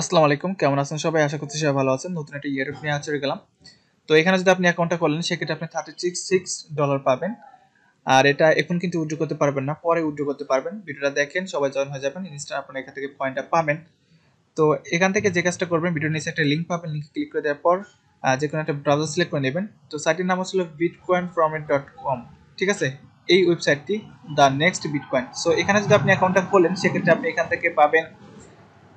আসসালামু আলাইকুম কেমন আছেন সবাই আশা করছি সবাই ভালো আছেন নতুন একটা ইয়ারুপ নিয়ে আচরে গেলাম তো এখানে যদি আপনি অ্যাকাউন্টটা করলেন সেক্ষেত্রে আপনি থার্টি সিক্স ডলার পাবেন আর এটা এখন কিন্তু উইড্রো করতে পারবেন না পরে উইড্রো করতে পারবেন ভিডিওটা দেখেন সবাই জয়েন হয়ে যাবেন ইনস্টার আপনার এখান থেকে পয়েন্টটা পাবেন তো এখান থেকে যে কাজটা করবেন ভিডিওর নিচে একটা লিঙ্ক পাবেন লিঙ্কে ক্লিক করে দেওয়ার পর যে কোনো একটা ব্রাউজার সিলেক্ট করে নেবেন তো সাইটের নাম হচ্ছিল বিটকয়েন প্রমিট ডট কম ঠিক আছে এই ওয়েবসাইটটি দ্য নেক্সট বিটকয়েন সো এখানে যদি আপনি অ্যাকাউন্টটা খোলেন সেক্ষেত্রে আপনি এখান থেকে পাবেন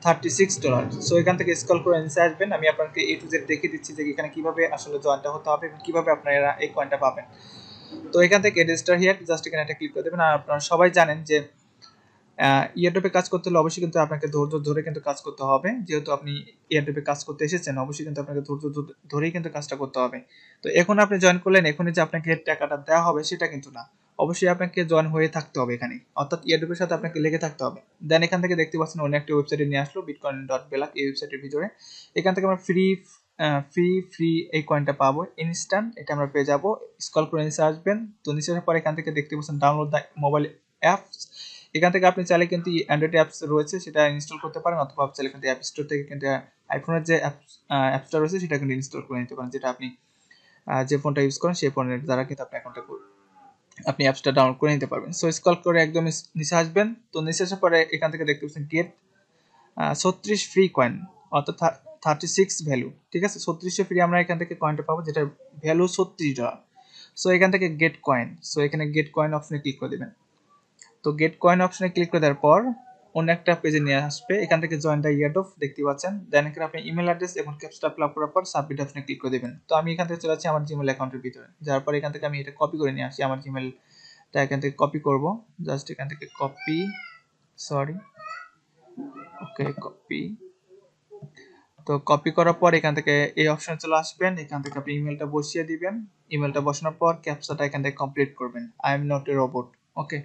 থার্টি সিক্স ডলার সো এখান থেকে স্কল করে নিচে আসবেন আমি আপনাকে এ টু জেড দেখিয়ে দিচ্ছি যে এখানে কীভাবে আসলে জয়েনটা হতে হবে এবং কীভাবে আপনারা এই কয়েনটা পাবেন তো এখান থেকে রেজিস্টার হিয়ার জাস্ট এখানে একটা ক্লিক করে দেবেন আর আপনারা সবাই জানেন যে ইয়ারডপে কাজ করতে হলে অবশ্যই কিন্তু আপনাকে ধৈর্য ধরে কিন্তু কাজ করতে হবে যেহেতু আপনি ইয়ারডপে কাজ করতে এসেছেন অবশ্যই কিন্তু আপনাকে ধৈর্য ধরেই কিন্তু কাজটা করতে হবে তো এখন আপনি জয়েন করলেন এখন যে আপনাকে টাকাটা দেওয়া হবে সেটা কিন্তু না অবশ্যই আপনাকে জয়েন হয়ে থাকতে হবে এখানে অর্থাৎ ইয়ারড্রপের সাথে আপনাকে লেগে থাকতে হবে দেন এখান থেকে দেখতে পাচ্ছেন অন্য একটা ওয়েবসাইটে নিয়ে আসলো বিটকয়েন ডট বেলাক এই ওয়েবসাইটের ভিতরে এখান থেকে আমরা ফ্রি ফ্রি ফ্রি এই কয়েনটা পাবো ইনস্ট্যান্ট এটা আমরা পেয়ে যাবো স্কল করে নিচে আসবেন তো নিচে আসার পর এখান থেকে দেখতে পাচ্ছেন ডাউনলোড দ্য মোবাইল অ্যাপস এখান থেকে আপনি চাইলে কিন্তু অ্যান্ড্রয়েড অ্যাপস রয়েছে সেটা ইনস্টল করতে পারেন অথবা চাইলে কিন্তু অ্যাপ স্টোর থেকে কিন্তু আইফোনের যে অ্যাপসটা রয়েছে সেটা কিন্তু ইনস্টল করে নিতে পারেন যেটা আপনি যে ফোনটা ইউজ করেন সেই ফোনের দ্বারা কিন্তু আপনি অ্যাকাউন্টটা আপনি অ্যাপসটা ডাউনলোড করে নিতে পারবেন সো স্কল করে একদম নিচে আসবেন তো নিচে আসার পরে এখান থেকে দেখতে পাচ্ছেন গেট ছত্রিশ ফ্রি কয়েন অর্থাৎ থার্টি সিক্স ভ্যালু ঠিক আছে ছত্রিশে ফ্রি আমরা এখান থেকে কয়েনটা পাবো যেটা ভ্যালু ছত্রিশ ডলার সো এখান থেকে গেট কয়েন সো এখানে গেট কয়েন অপশনে ক্লিক করে দেবেন তো গেট কয়েন অপশনে ক্লিক করে দেওয়ার পর অন্য একটা পেজে নিয়ে আসবে এখান থেকে জয়েন দা ইয়ারডফ দেখতে পাচ্ছেন দেন এখানে আপনি ইমেল অ্যাড্রেস এবং ক্যাপসটা ফিল আপ করার পর সাবমিট অপশনে ক্লিক করে দেবেন তো আমি এখান থেকে চলে আসছি আমার জিমেল অ্যাকাউন্টের ভিতরে যার পর এখান থেকে আমি এটা কপি করে নিয়ে আসি আমার জিমেলটা এখান থেকে কপি করব জাস্ট এখান থেকে কপি সরি ওকে কপি তো কপি করার পর এখান থেকে এই অপশনে চলে আসবেন এখান থেকে আপনি ইমেলটা বসিয়ে দিবেন ইমেলটা বসানোর পর ক্যাপসাটা এখান থেকে কমপ্লিট করবেন I am not a robot okay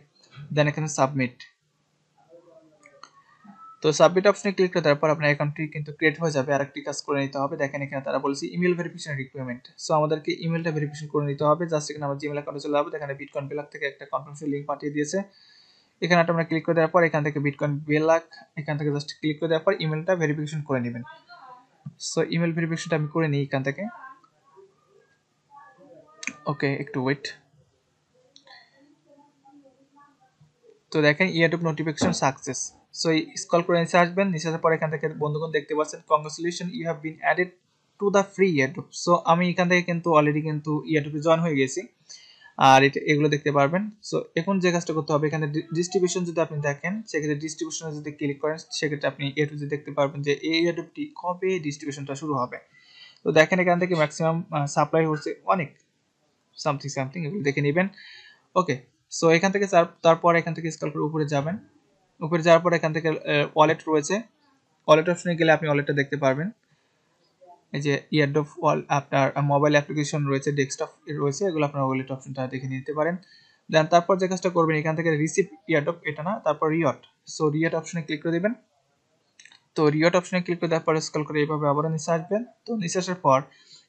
then এখানে সাবমিট তো সাবমিট অপশনে ক্লিক করে তারপর আপনার অ্যাকাউন্টটি কিন্তু ক্রিয়েট হয়ে যাবে আরেকটি কাজ করে নিতে হবে দেখেন এখানে তারা বলেছে ইমেল ভেরিফিকেশন রিকোয়ারমেন্ট সো আমাদেরকে ইমেলটা ভেরিফিকেশন করে নিতে হবে জাস্ট এখানে আমার জিমেল অ্যাকাউন্টে চলে যাবে এখানে বিটকয়েন বেলাক থেকে একটা কনফার্মেশন লিঙ্ক পাঠিয়ে দিয়েছে এখানে একটা আমরা ক্লিক করে দেওয়ার পর এখান থেকে বিটকয়েন বেলাক এখান থেকে জাস্ট ক্লিক করে দেওয়ার পর ইমেলটা ভেরিফিকেশন করে নেবেন সো ইমেল ভেরিফিকেশনটা আমি করে নিই এখান থেকে ওকে একটু ওয়েট তো দেখেন ইয়ারডপ নোটিফিকেশন সাকসেস সো এই স্কল করে নিচে আসবেন নিচে আসার পর এখান থেকে বন্ধুগণ দেখতে পাচ্ছেন congratulation you have been added to the free airdrop so আমি এখান থেকে কিন্তু অলরেডি কিন্তু ইয়ারটুপে জয়েন হয়ে গেছি আর এটা এগুলো দেখতে পারবেন সো এখন যে কাজটা করতে হবে এখানে ডিস্ট্রিবিউশন যদি আপনি দেখেন সেক্ষেত্রে ডিস্ট্রিবিউশনে যদি ক্লিক করেন সেক্ষেত্রে আপনি এটু যদি দেখতে পারবেন যে এই ইয়ারটুপটি কবে ডিস্ট্রিবিউশনটা শুরু হবে তো দেখেন এখান থেকে ম্যাক্সিমাম সাপ্লাই হচ্ছে অনেক সামথিং সামথিং এগুলো দেখে নেবেন ওকে সো এখান থেকে তারপর এখান থেকে স্কল করে উপরে যাবেন উপরে যাওয়ার পর এখান থেকে ওয়ালেট রয়েছে ওয়ালেট অপশনে গেলে আপনি ওয়ালেটটা দেখতে পারবেন এই যে ইয়ারডপ ওয়াল আপনার মোবাইল অ্যাপ্লিকেশন রয়েছে ডেস্কটপ রয়েছে এগুলো আপনার ওয়ালেট অপশনটা দেখে নিতে পারেন দেন তারপর যে কাজটা করবেন এখান থেকে রিসিভ ইয়ারডপ এটা না তারপর রিয়ট সো রিয়ট অপশনে ক্লিক করে দেবেন তো রিয়ট অপশনে ক্লিক করে তারপর স্কল করে এইভাবে আবারও নিচে আসবেন তো নিচে আসার পর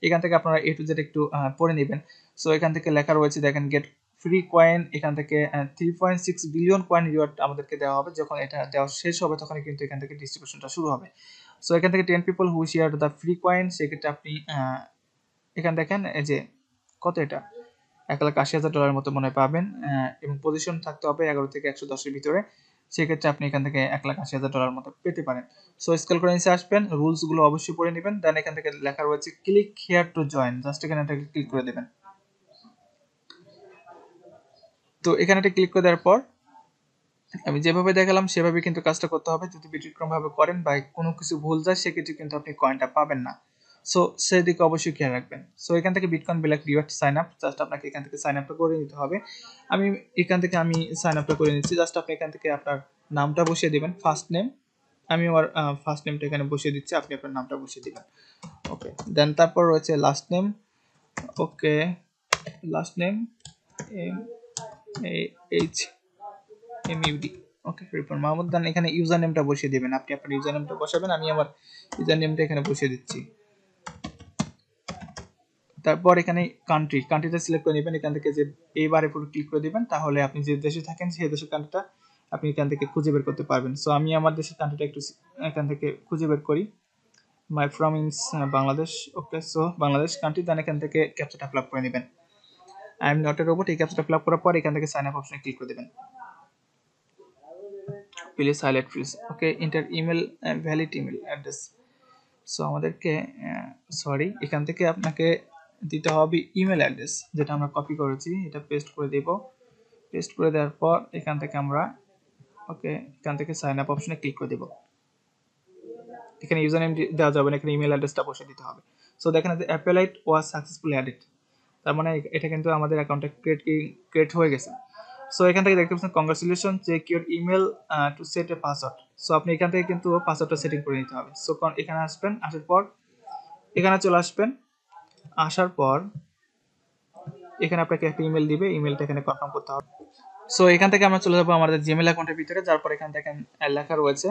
এখান থেকে আপনারা এ টু জেড একটু পড়ে নেবেন সো এখান থেকে লেখা রয়েছে দেখেন গেট ফ্রি কয়েন এখান থেকে three point six billion coin reward আমাদেরকে দেওয়া হবে যখন এটা দেওয়া শেষ হবে তখন কিন্তু এখান থেকে ডিস্ট্রিবিউশনটা শুরু হবে সো এখান থেকে ten people who share the free coin সেক্ষেত্রে আপনি এখান দেখেন এই যে কত এটা এক লাখ আশি হাজার ডলারের মতো মনে পাবেন এবং পজিশন থাকতে হবে এগারো থেকে একশো দশের ভিতরে সেক্ষেত্রে আপনি এখান থেকে এক লাখ আশি হাজার ডলার মতো পেতে পারেন সো স্কেল করে নিচে আসবেন রুলসগুলো অবশ্যই পড়ে নেবেন দেন এখান থেকে লেখা রয়েছে click here to join just এখানে ক্লিক করে দেবেন তো এখানে একটা ক্লিক করে দেওয়ার পর আমি যেভাবে দেখালাম সেভাবে কিন্তু কাজটা করতে হবে যদি ব্যতিক্রমভাবে করেন বা কোনো কিছু ভুল যায় সেক্ষেত্রে কিন্তু আপনি কয়েনটা পাবেন না সো সেদিকে অবশ্যই খেয়াল রাখবেন সো এখান থেকে bitcoin black reward sign up just আপনাকে এখান থেকে সাইন আপটা করে নিতে হবে আমি এখান থেকে আমি সাইন আপটা করে নিচ্ছি জাস্ট আপনি এখান থেকে আপনার নামটা বসিয়ে দেবেন ফার্স্ট নেম আমি আমার ফার্স্ট নেমটা এখানে বসিয়ে দিচ্ছি আপনি আপনার নামটা বসিয়ে দেবেন ওকে দেন তারপর রয়েছে last name okay last name H M U D okay Ripon Mahmud দান এখানে ইউজার নেমটা বসিয়ে দিবেন আপনি আপনার ইউজার নেমটা বসাবেন আমি আমার ইউজার নেমটা এখানে বসিয়ে দিচ্ছি তারপর এখানে কান্ট্রি কান্ট্রিটা সিলেক্ট করে নেবেন এখান থেকে যে এইবারে পুরো ক্লিক করে দিবেন তাহলে আপনি যে দেশে থাকেন সেই দেশের কান্ট্রিটা আপনি এখান থেকে খুঁজে বের করতে পারবেন সো আমি আমার দেশের কান্ট্রিটা একটু এখান থেকে খুঁজে বের করি মাই ফ্রম ইনস Bangladesh okay so Bangladesh country then এখান থেকে ক্যাপচারটা ফ্লাপ করে নেবেন I am not a robot এই ক্যাপচাটা ফিল আপ করার পর এখান থেকে সাইন আপ অপশনে ক্লিক করে দেবেন please highlight please okay enter email valid email address so আমাদেরকে সরি uh, এখান থেকে আপনাকে দিতে হবে ইমেল অ্যাড্রেস যেটা আমরা কপি করেছি এটা পেস্ট করে দেব পেস্ট করে দেওয়ার পর এখান থেকে আমরা ওকে এখান থেকে সাইন আপ অপশনে ক্লিক করে দেব এখানে ইউজার নেম দেওয়া যাবে না এখানে ইমেল অ্যাড্রেসটা বসে দিতে হবে সো দেখেন অ্যাপেলাইট ওয়াজ সাকসেসফুল অ্যাডিট তার মানে এটা কিন্তু আমাদের অ্যাকাউন্টে ক্রিয়েট ক্রিয়েট হয়ে গেছে সো এখান থেকে দেখতে পাচ্ছেন congratulation check your email to set a password so আপনি এখান থেকে কিন্তু পাসওয়ার্ডটা সেটিং করে নিতে হবে সো এখানে আসবেন আসার পর এখানে চলে আসবেন আসার পর এখানে আপনাকে একটা ইমেল দিবে ইমেলটা এখানে কনফার্ম করতে হবে সো এখান থেকে আমরা চলে যাবো আমাদের জিমেল অ্যাকাউন্টের ভিতরে তারপর এখান থেকে লেখা রয়েছে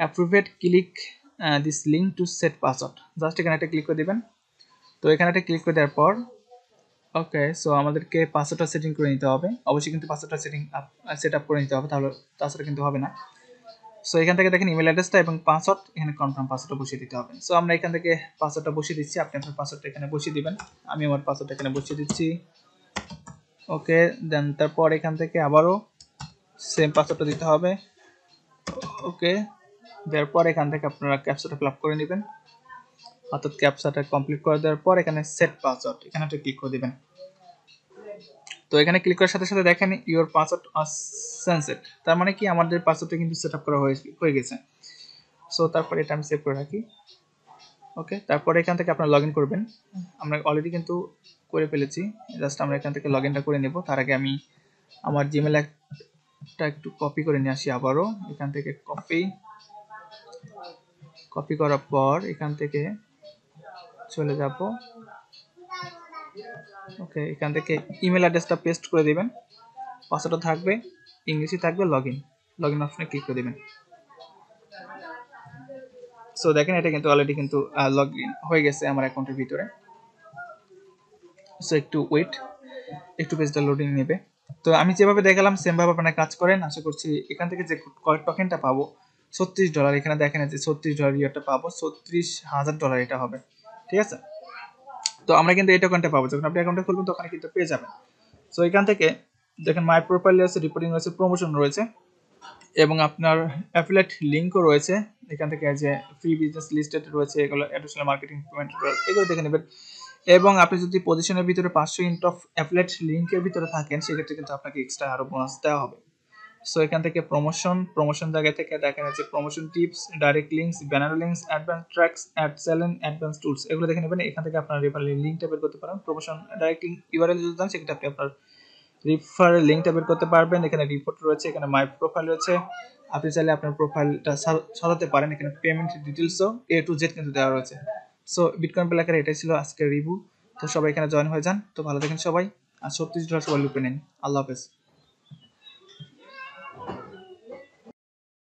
approved click this link to set password just এখানে একটা ক্লিক করে দিবেন তো এখানে একটা ক্লিক করে দেওয়ার পর ওকে সো আমাদেরকে পাসওয়ার্ডটা সেটিং করে নিতে হবে অবশ্যই কিন্তু পাসওয়ার্ডটা সেটিং সেট আপ করে নিতে হবে তাহলে তাছাড়া কিন্তু হবে না সো এখান থেকে দেখেন ইমেল অ্যাড্রেসটা এবং পাসওয়ার্ড এখানে কনফার্ম পাসওয়ার্ডটা বসিয়ে দিতে হবে সো আমরা এখান থেকে পাসওয়ার্ডটা বসিয়ে দিচ্ছি আপনি আপনার পাসওয়ার্ডটা এখানে বসিয়ে দিবেন আমি আমার পাসওয়ার্ডটা এখানে বসিয়ে দিচ্ছি ওকে দেন তারপর এখান থেকে আবারও সেম পাসওয়ার্ডটা দিতে হবে ওকে দেওয়ার পর এখান থেকে আপনারা ক্যাপসাটা ফিল করে নেবেন অর্থাৎ ক্যাপসাটা কমপ্লিট করে দেওয়ার পর এখানে সেট পাসওয়ার্ড এখানে একটা ক্লিক করে দেবেন তো এখানে ক্লিক করার সাথে সাথে দেখেন ইউর পাসওয়ার্ড সেনসেট তার মানে কি আমাদের পাসওয়ার্ডটা কিন্তু সেট আপ করা হয়ে গেছে সো তারপরে এটা আমি সেভ করে রাখি ওকে তারপরে এখান থেকে আপনারা লগ ইন করবেন আমরা অলরেডি কিন্তু করে ফেলেছি জাস্ট আমরা এখান থেকে লগ ইনটা করে নেব তার আগে আমি আমার জিমেল একটা একটু কপি করে নিয়ে আসি আবারও এখান থেকে কপি কপি করার পর এখান থেকে চলে যাবো ওকে এখান থেকে ইমেল অ্যাড্রেসটা পেস্ট করে দেবেন পাসওয়ার্ডটা থাকবে ইংলিশে থাকবে লগ ইন লগ ইন অপশনে ক্লিক করে দেবেন সো দেখেন এটা কিন্তু অলরেডি কিন্তু লগ ইন হয়ে গেছে আমার অ্যাকাউন্টের ভিতরে সো একটু ওয়েট একটু পেজটা লোডিং নেবে তো আমি যেভাবে দেখালাম সেমভাবে আপনারা কাজ করেন আশা করছি এখান থেকে যে কয়েক টোকেনটা পাবো ছত্রিশ ডলার এখানে দেখেন যে ছত্রিশ ডলার ইয়ারটা পাবো ছত্রিশ হাজার ডলার এটা হবে ঠিক আছে তো আমরা কিন্তু এটা অ্যাকাউন্টে পাবো যখন আপনি অ্যাকাউন্টে খুলবেন তখন কিন্তু পেয়ে যাবেন সো এখান থেকে দেখেন মাই প্রোফাইল আছে রিপোর্টিং রয়েছে প্রমোশন রয়েছে এবং আপনার অ্যাফিলেট লিঙ্কও রয়েছে এখান থেকে যে ফ্রি বিজনেস লিস্টেড রয়েছে এগুলো অ্যাডিশনাল মার্কেটিং পেমেন্ট এগুলো দেখে নেবেন এবং আপনি যদি পজিশনের ভিতরে পাঁচশো ইন্ট অফ অ্যাফিলেট লিঙ্কের ভিতরে থাকেন সেক্ষেত্রে কিন্তু আপনাকে এক্সট্রা আরও বোনাস দেওয়া হবে সো এখান থেকে প্রমোশন প্রমোশন জায়গা থেকে দেখেন আছে promotion tips direct links banner links advance tracks অ্যাড সেলেন অ্যাডভান্স টুলস এগুলো দেখে নেবেন এখান থেকে আপনার রেফারেল লিঙ্কটা বের করতে পারেন প্রমোশন ডাইরেক্ট লিঙ্ক ইউআরএল যদি দেন সেক্ষেত্রে আপনি আপনার রেফারেল লিঙ্কটা বের করতে পারবেন এখানে রিপোর্ট রয়েছে এখানে মাই প্রোফাইল রয়েছে আপনি চাইলে আপনার প্রোফাইলটা সাজাতে পারেন এখানে পেমেন্ট ডিটেলসও এ টু জেড কিন্তু দেওয়া রয়েছে সো বিটকয়েন প্লাকের এটাই ছিল আজকের রিভিউ তো সবাই এখানে জয়েন হয়ে যান তো ভালো দেখেন সবাই আর সত্যি ডলার সবাই লুপে নিন আল্লাহ হাফেজ